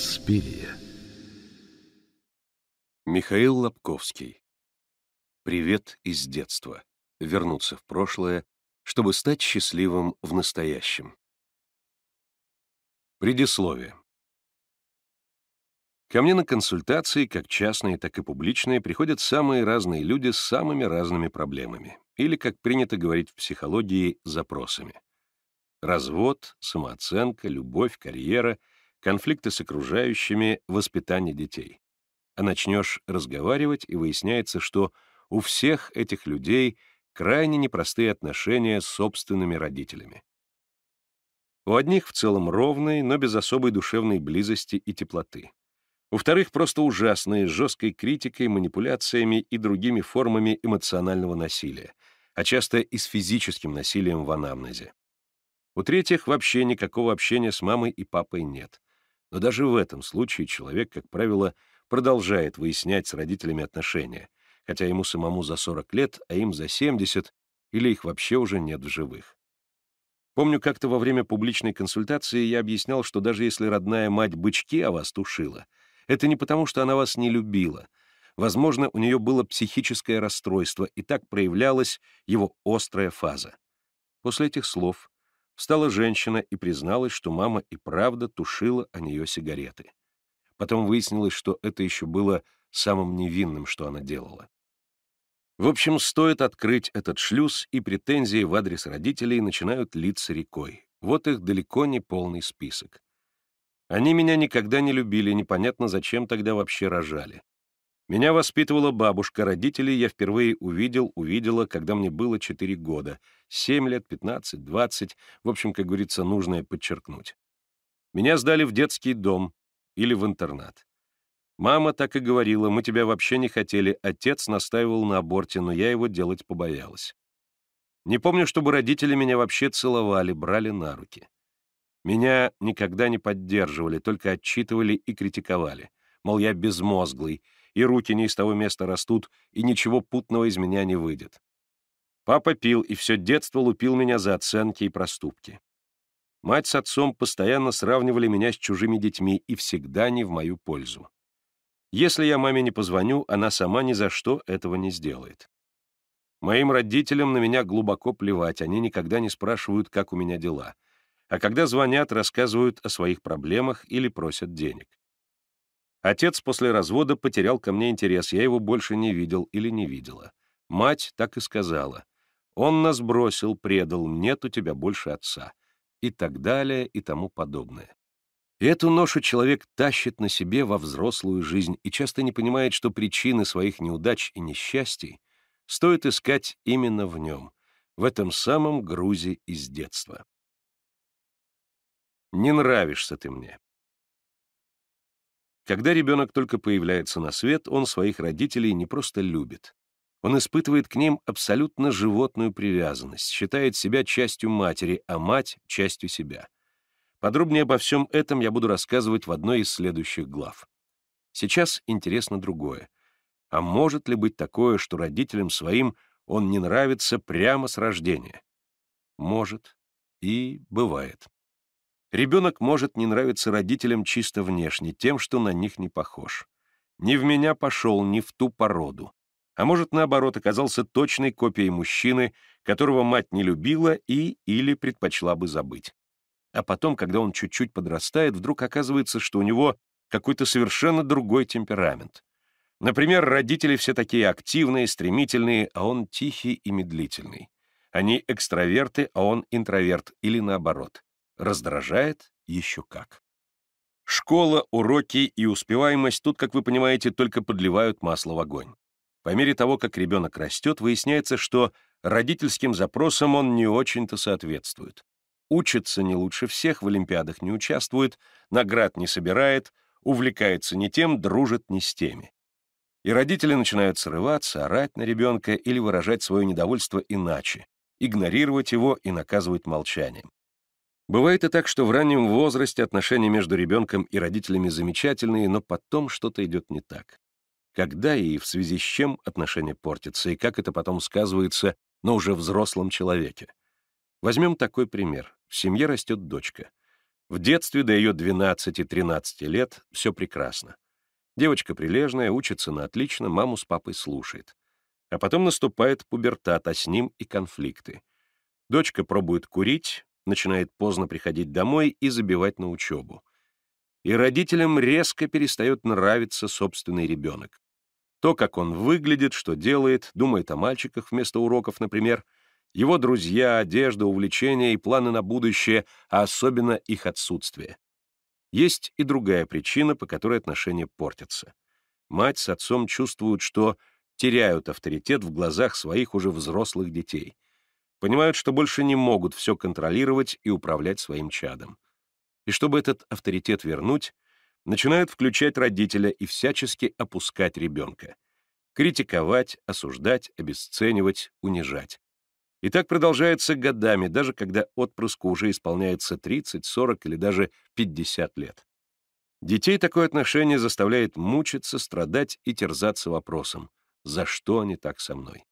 Инспирия. Михаил Лобковский. Привет из детства. Вернуться в прошлое, чтобы стать счастливым в настоящем. Предисловие. Ко мне на консультации, как частные, так и публичные, приходят самые разные люди с самыми разными проблемами, или, как принято говорить в психологии, запросами. Развод, самооценка, любовь, карьера — конфликты с окружающими, воспитание детей. А начнешь разговаривать, и выясняется, что у всех этих людей крайне непростые отношения с собственными родителями. У одних в целом ровные, но без особой душевной близости и теплоты. У вторых просто ужасные, с жесткой критикой, манипуляциями и другими формами эмоционального насилия, а часто и с физическим насилием в анамнезе. У третьих вообще никакого общения с мамой и папой нет. Но даже в этом случае человек, как правило, продолжает выяснять с родителями отношения, хотя ему самому за 40 лет, а им за 70, или их вообще уже нет в живых. Помню, как-то во время публичной консультации я объяснял, что даже если родная мать бычки о вас тушила, это не потому, что она вас не любила. Возможно, у нее было психическое расстройство, и так проявлялась его острая фаза. После этих слов Встала женщина и призналась, что мама и правда тушила о нее сигареты. Потом выяснилось, что это еще было самым невинным, что она делала. В общем, стоит открыть этот шлюз, и претензии в адрес родителей начинают литься рекой. Вот их далеко не полный список. Они меня никогда не любили, непонятно, зачем тогда вообще рожали. Меня воспитывала бабушка, родителей я впервые увидел, увидела, когда мне было 4 года, 7 лет, 15, 20, в общем, как говорится, нужное подчеркнуть. Меня сдали в детский дом или в интернат. Мама так и говорила, мы тебя вообще не хотели, отец настаивал на аборте, но я его делать побоялась. Не помню, чтобы родители меня вообще целовали, брали на руки. Меня никогда не поддерживали, только отчитывали и критиковали. Мол, я безмозглый, и руки не из того места растут, и ничего путного из меня не выйдет. Папа пил и все детство лупил меня за оценки и проступки. Мать с отцом постоянно сравнивали меня с чужими детьми и всегда не в мою пользу. Если я маме не позвоню, она сама ни за что этого не сделает. Моим родителям на меня глубоко плевать, они никогда не спрашивают, как у меня дела, а когда звонят, рассказывают о своих проблемах или просят денег. Отец после развода потерял ко мне интерес, я его больше не видел или не видела. Мать так и сказала. «Он нас бросил, предал, нет у тебя больше отца» и так далее и тому подобное. И эту ношу человек тащит на себе во взрослую жизнь и часто не понимает, что причины своих неудач и несчастий стоит искать именно в нем, в этом самом грузе из детства. «Не нравишься ты мне. Когда ребенок только появляется на свет, он своих родителей не просто любит. Он испытывает к ним абсолютно животную привязанность, считает себя частью матери, а мать — частью себя. Подробнее обо всем этом я буду рассказывать в одной из следующих глав. Сейчас интересно другое. А может ли быть такое, что родителям своим он не нравится прямо с рождения? Может. И бывает. Ребенок может не нравиться родителям чисто внешне, тем, что на них не похож. Не в меня пошел, не в ту породу. А может, наоборот, оказался точной копией мужчины, которого мать не любила и или предпочла бы забыть. А потом, когда он чуть-чуть подрастает, вдруг оказывается, что у него какой-то совершенно другой темперамент. Например, родители все такие активные, стремительные, а он тихий и медлительный. Они экстраверты, а он интроверт, или наоборот. Раздражает еще как. Школа, уроки и успеваемость тут, как вы понимаете, только подливают масло в огонь. По мере того, как ребенок растет, выясняется, что родительским запросам он не очень-то соответствует. Учится не лучше всех, в олимпиадах не участвует, наград не собирает, увлекается не тем, дружит не с теми. И родители начинают срываться, орать на ребенка или выражать свое недовольство иначе, игнорировать его и наказывать молчанием. Бывает и так, что в раннем возрасте отношения между ребенком и родителями замечательные, но потом что-то идет не так. Когда и в связи с чем отношения портятся, и как это потом сказывается на уже взрослом человеке. Возьмем такой пример. В семье растет дочка. В детстве до ее 12-13 лет все прекрасно. Девочка прилежная, учится на отлично, маму с папой слушает. А потом наступает пубертат, а с ним и конфликты. Дочка пробует курить, начинает поздно приходить домой и забивать на учебу. И родителям резко перестает нравиться собственный ребенок. То, как он выглядит, что делает, думает о мальчиках вместо уроков, например, его друзья, одежда, увлечения и планы на будущее, а особенно их отсутствие. Есть и другая причина, по которой отношения портятся. Мать с отцом чувствуют, что теряют авторитет в глазах своих уже взрослых детей — понимают, что больше не могут все контролировать и управлять своим чадом. И чтобы этот авторитет вернуть, начинают включать родителя и всячески опускать ребенка. Критиковать, осуждать, обесценивать, унижать. И так продолжается годами, даже когда отпрыску уже исполняется 30, 40 или даже 50 лет. Детей такое отношение заставляет мучиться, страдать и терзаться вопросом, за что они так со мной.